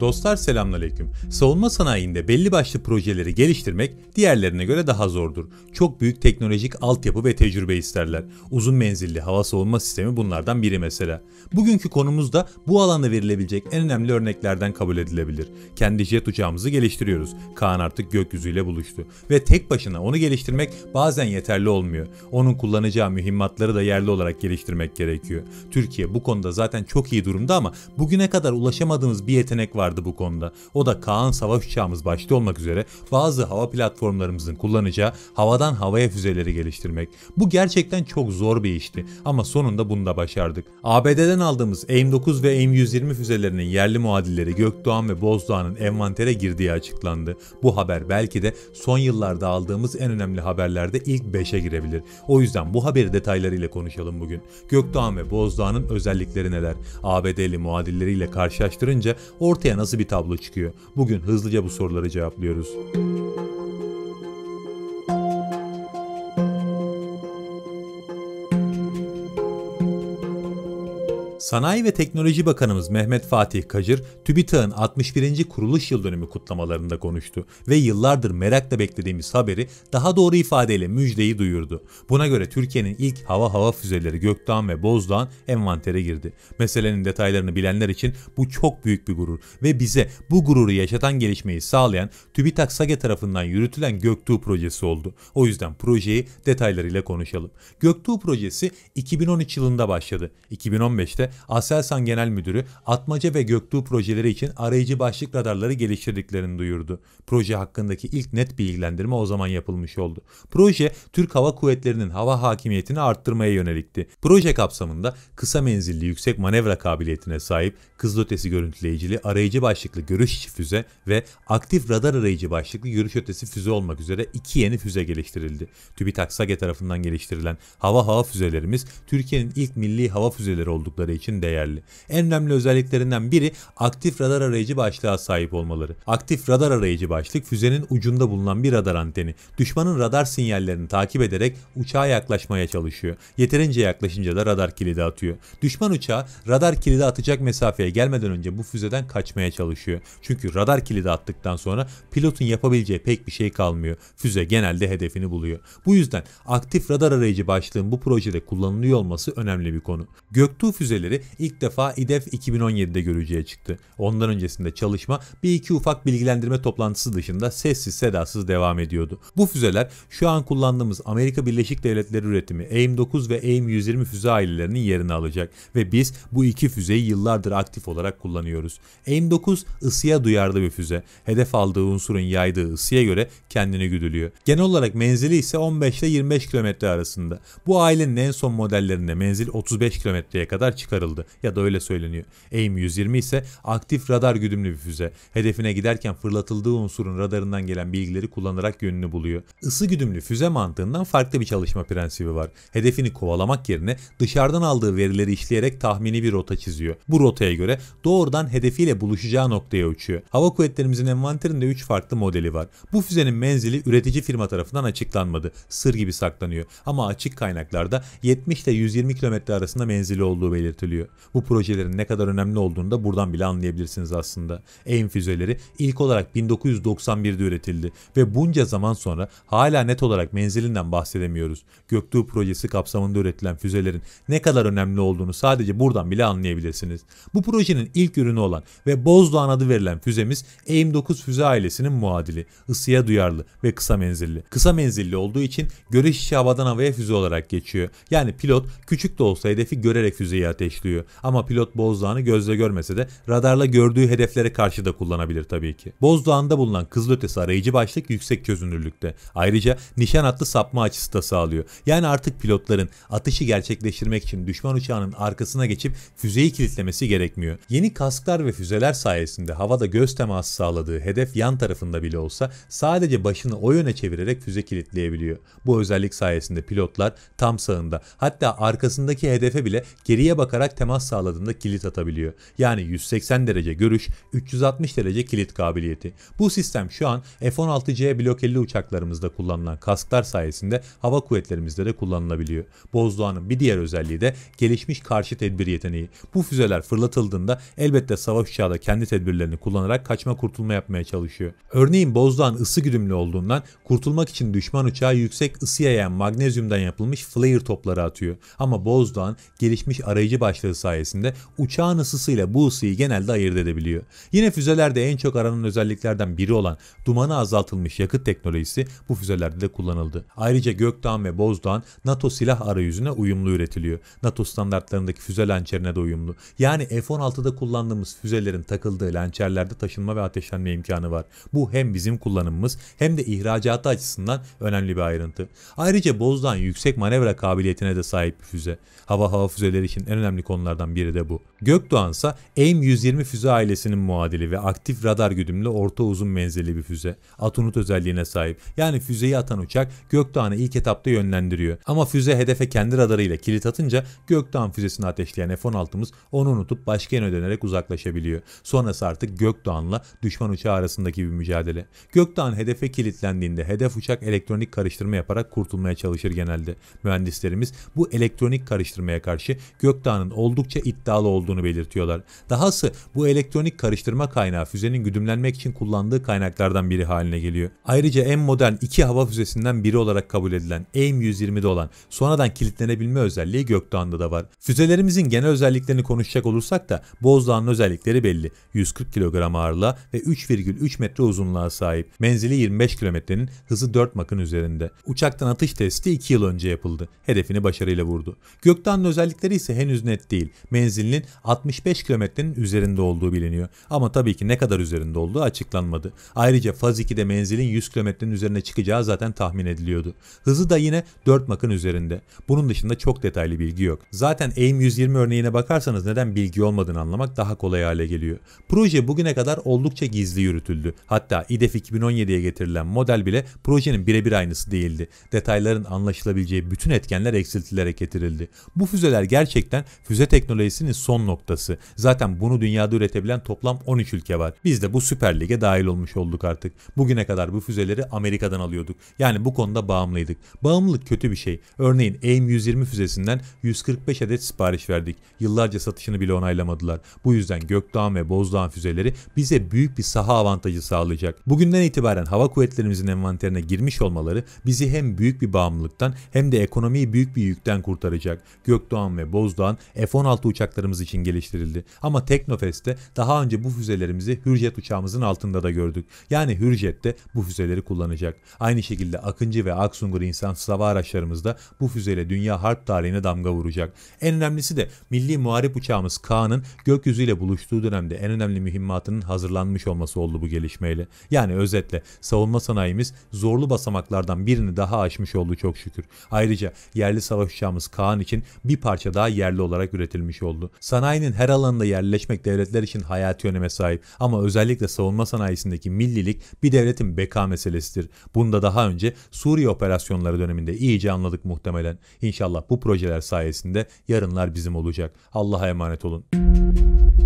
Dostlar selamünaleyküm. Savunma sanayinde belli başlı projeleri geliştirmek diğerlerine göre daha zordur. Çok büyük teknolojik altyapı ve tecrübe isterler. Uzun menzilli hava savunma sistemi bunlardan biri mesela. Bugünkü konumuz da bu alanda verilebilecek en önemli örneklerden kabul edilebilir. Kendi jet uçağımızı geliştiriyoruz. Kaan artık gökyüzüyle buluştu. Ve tek başına onu geliştirmek bazen yeterli olmuyor. Onun kullanacağı mühimmatları da yerli olarak geliştirmek gerekiyor. Türkiye bu konuda zaten çok iyi durumda ama bugüne kadar ulaşamadığımız bir yetenek var vardı bu konuda. O da Kaan savaş uçağımız başta olmak üzere bazı hava platformlarımızın kullanacağı havadan havaya füzeleri geliştirmek. Bu gerçekten çok zor bir işti ama sonunda bunu da başardık. ABD'den aldığımız AIM-9 ve AIM-120 füzelerinin yerli muadilleri Gökdoğan ve Bozdoğan'ın envantere girdiği açıklandı. Bu haber belki de son yıllarda aldığımız en önemli haberlerde ilk 5'e girebilir. O yüzden bu haberi detaylarıyla konuşalım bugün. Gökdoğan ve Bozdoğan'ın özellikleri neler? ABD'li muadilleriyle karşılaştırınca ortaya nasıl bir tablo çıkıyor? Bugün hızlıca bu soruları cevaplıyoruz. Sanayi ve Teknoloji Bakanımız Mehmet Fatih Kacır, TÜBİTAK'ın 61. kuruluş yıl dönümü kutlamalarında konuştu ve yıllardır merakla beklediğimiz haberi daha doğru ifadeyle müjdeyi duyurdu. Buna göre Türkiye'nin ilk hava hava füzeleri Gökdoğan ve Bozdoğan envantere girdi. Meselenin detaylarını bilenler için bu çok büyük bir gurur ve bize bu gururu yaşatan gelişmeyi sağlayan TÜBİTAK SAGE tarafından yürütülen Göktuğ projesi oldu. O yüzden projeyi detaylarıyla konuşalım. Göktuğ projesi 2013 yılında başladı. 2015'te Aselsan Genel Müdürü Atmaca ve Göktuğ projeleri için arayıcı başlık radarları geliştirdiklerini duyurdu. Proje hakkındaki ilk net bilgilendirme o zaman yapılmış oldu. Proje Türk Hava Kuvvetleri'nin hava hakimiyetini arttırmaya yönelikti. Proje kapsamında kısa menzilli yüksek manevra kabiliyetine sahip kızılötesi görüntüleyicili arayıcı başlıklı görüş içi füze ve aktif radar arayıcı başlıklı görüş ötesi füze olmak üzere iki yeni füze geliştirildi. TÜBİTAK SAGE tarafından geliştirilen hava hava füzelerimiz Türkiye'nin ilk milli hava füzeleri oldukları için için değerli. En önemli özelliklerinden biri aktif radar arayıcı başlığa sahip olmaları. Aktif radar arayıcı başlık füzenin ucunda bulunan bir radar anteni. Düşmanın radar sinyallerini takip ederek uçağa yaklaşmaya çalışıyor. Yeterince yaklaşınca da radar kilidi atıyor. Düşman uçağı radar kilidi atacak mesafeye gelmeden önce bu füzeden kaçmaya çalışıyor. Çünkü radar kilidi attıktan sonra pilotun yapabileceği pek bir şey kalmıyor. Füze genelde hedefini buluyor. Bu yüzden aktif radar arayıcı başlığın bu projede kullanılıyor olması önemli bir konu. Göktuğ füzeleri verileri ilk defa İDEF 2017'de görücüye çıktı. Ondan öncesinde çalışma bir iki ufak bilgilendirme toplantısı dışında sessiz sedasız devam ediyordu. Bu füzeler şu an kullandığımız Amerika Birleşik Devletleri üretimi AIM-9 ve AIM-120 füze ailelerinin yerini alacak ve biz bu iki füzeyi yıllardır aktif olarak kullanıyoruz. AIM-9 ısıya duyarlı bir füze. Hedef aldığı unsurun yaydığı ısıya göre kendini güdülüyor. Genel olarak menzili ise 15 ile 25 km arasında. Bu ailenin en son modellerinde menzil 35 km'ye kadar çıkarıldı çıkarıldı ya da öyle söyleniyor. AIM-120 ise aktif radar güdümlü bir füze. Hedefine giderken fırlatıldığı unsurun radarından gelen bilgileri kullanarak yönünü buluyor. Isı güdümlü füze mantığından farklı bir çalışma prensibi var. Hedefini kovalamak yerine dışarıdan aldığı verileri işleyerek tahmini bir rota çiziyor. Bu rotaya göre doğrudan hedefiyle buluşacağı noktaya uçuyor. Hava kuvvetlerimizin envanterinde 3 farklı modeli var. Bu füzenin menzili üretici firma tarafından açıklanmadı. Sır gibi saklanıyor. Ama açık kaynaklarda 70 ile 120 km arasında menzili olduğu belirtiliyor yürütülüyor. Bu projelerin ne kadar önemli olduğunu da buradan bile anlayabilirsiniz aslında. AIM füzeleri ilk olarak 1991'de üretildi ve bunca zaman sonra hala net olarak menzilinden bahsedemiyoruz. Göktuğ projesi kapsamında üretilen füzelerin ne kadar önemli olduğunu sadece buradan bile anlayabilirsiniz. Bu projenin ilk ürünü olan ve Bozdoğan adı verilen füzemiz AIM-9 füze ailesinin muadili, ısıya duyarlı ve kısa menzilli. Kısa menzilli olduğu için göreş işi havadan havaya füze olarak geçiyor. Yani pilot küçük de olsa hedefi görerek füzeyi ateşliyor bekliyor. Ama pilot Bozdağ'ını gözle görmese de radarla gördüğü hedeflere karşı da kullanabilir tabii ki. Bozdağ'ında bulunan kızılötesi arayıcı başlık yüksek çözünürlükte. Ayrıca nişan hattı sapma açısı da sağlıyor. Yani artık pilotların atışı gerçekleştirmek için düşman uçağının arkasına geçip füzeyi kilitlemesi gerekmiyor. Yeni kasklar ve füzeler sayesinde havada göz teması sağladığı hedef yan tarafında bile olsa sadece başını o yöne çevirerek füze kilitleyebiliyor. Bu özellik sayesinde pilotlar tam sağında hatta arkasındaki hedefe bile geriye bakarak olarak temas sağladığında kilit atabiliyor. Yani 180 derece görüş, 360 derece kilit kabiliyeti. Bu sistem şu an F-16C Block 50 uçaklarımızda kullanılan kasklar sayesinde hava kuvvetlerimizde de kullanılabiliyor. Bozdoğan'ın bir diğer özelliği de gelişmiş karşı tedbir yeteneği. Bu füzeler fırlatıldığında elbette savaş uçağı da kendi tedbirlerini kullanarak kaçma kurtulma yapmaya çalışıyor. Örneğin Bozdoğan ısı güdümlü olduğundan kurtulmak için düşman uçağı yüksek ısı yayan magnezyumdan yapılmış flare topları atıyor. Ama Bozdoğan gelişmiş arayıcı baş başlığı sayesinde uçağın ısısıyla bu ısıyı genelde ayırt edebiliyor. Yine füzelerde en çok aranan özelliklerden biri olan dumanı azaltılmış yakıt teknolojisi bu füzelerde de kullanıldı. Ayrıca Gökdağ ve Bozdağ NATO silah arayüzüne uyumlu üretiliyor. NATO standartlarındaki füze lançerine de uyumlu. Yani F-16'da kullandığımız füzelerin takıldığı lançerlerde taşınma ve ateşlenme imkanı var. Bu hem bizim kullanımımız hem de ihracatı açısından önemli bir ayrıntı. Ayrıca Bozdağ yüksek manevra kabiliyetine de sahip bir füze. Hava hava füzeleri için en önemli konulardan biri de bu. Gökdoğan ise AIM-120 füze ailesinin muadili ve aktif radar güdümlü orta uzun menzilli bir füze. Atunut özelliğine sahip. Yani füzeyi atan uçak Gökdoğan'ı ilk etapta yönlendiriyor. Ama füze hedefe kendi radarıyla kilit atınca Gökdoğan füzesini ateşleyen F-16'mız onu unutup başka yöne dönerek uzaklaşabiliyor. Sonrası artık Gökdoğan'la düşman uçağı arasındaki bir mücadele. Gökdoğan hedefe kilitlendiğinde hedef uçak elektronik karıştırma yaparak kurtulmaya çalışır genelde. Mühendislerimiz bu elektronik karıştırmaya karşı Gökdoğan'ın oldukça iddialı olduğunu belirtiyorlar. Dahası bu elektronik karıştırma kaynağı füzenin güdümlenmek için kullandığı kaynaklardan biri haline geliyor. Ayrıca en modern iki hava füzesinden biri olarak kabul edilen AIM-120'de olan sonradan kilitlenebilme özelliği Gökdoğan'da da var. Füzelerimizin genel özelliklerini konuşacak olursak da Bozdağ'ın özellikleri belli. 140 kilogram ağırlığa ve 3,3 metre uzunluğa sahip. Menzili 25 kilometrenin hızı 4 makın üzerinde. Uçaktan atış testi 2 yıl önce yapıldı. Hedefini başarıyla vurdu. Gökdoğan'ın özellikleri ise henüz net değil. Menzilinin 65 kilometrenin üzerinde olduğu biliniyor. Ama tabii ki ne kadar üzerinde olduğu açıklanmadı. Ayrıca faz 2'de menzilin 100 kilometrenin üzerine çıkacağı zaten tahmin ediliyordu. Hızı da yine 4 makın üzerinde. Bunun dışında çok detaylı bilgi yok. Zaten AIM 120 örneğine bakarsanız neden bilgi olmadığını anlamak daha kolay hale geliyor. Proje bugüne kadar oldukça gizli yürütüldü. Hatta İDEF 2017'ye getirilen model bile projenin birebir aynısı değildi. Detayların anlaşılabileceği bütün etkenler eksiltilerek getirildi. Bu füzeler gerçekten füze füze teknolojisinin son noktası. Zaten bunu dünyada üretebilen toplam 13 ülke var. Biz de bu Süper Lig'e dahil olmuş olduk artık. Bugüne kadar bu füzeleri Amerika'dan alıyorduk. Yani bu konuda bağımlıydık. Bağımlılık kötü bir şey. Örneğin AIM-120 füzesinden 145 adet sipariş verdik. Yıllarca satışını bile onaylamadılar. Bu yüzden Gökdağ ve Bozdağ füzeleri bize büyük bir saha avantajı sağlayacak. Bugünden itibaren hava kuvvetlerimizin envanterine girmiş olmaları bizi hem büyük bir bağımlılıktan hem de ekonomiyi büyük bir yükten kurtaracak. Gökdoğan ve Bozdoğan F-16 uçaklarımız için geliştirildi. Ama Teknofest'te daha önce bu füzelerimizi Hürjet uçağımızın altında da gördük. Yani Hürjet de bu füzeleri kullanacak. Aynı şekilde Akıncı ve Aksungur insansız hava araçlarımız da bu füzeyle dünya harp tarihine damga vuracak. En önemlisi de milli muharip uçağımız Kaan'ın gökyüzüyle buluştuğu dönemde en önemli mühimmatının hazırlanmış olması oldu bu gelişmeyle. Yani özetle savunma sanayimiz zorlu basamaklardan birini daha aşmış oldu çok şükür. Ayrıca yerli savaş uçağımız Kaan için bir parça daha yerli olarak olarak üretilmiş oldu. Sanayinin her alanında yerleşmek devletler için hayati öneme sahip ama özellikle savunma sanayisindeki millilik bir devletin beka meselesidir. Bunu da daha önce Suriye operasyonları döneminde iyice anladık muhtemelen. İnşallah bu projeler sayesinde yarınlar bizim olacak. Allah'a emanet olun.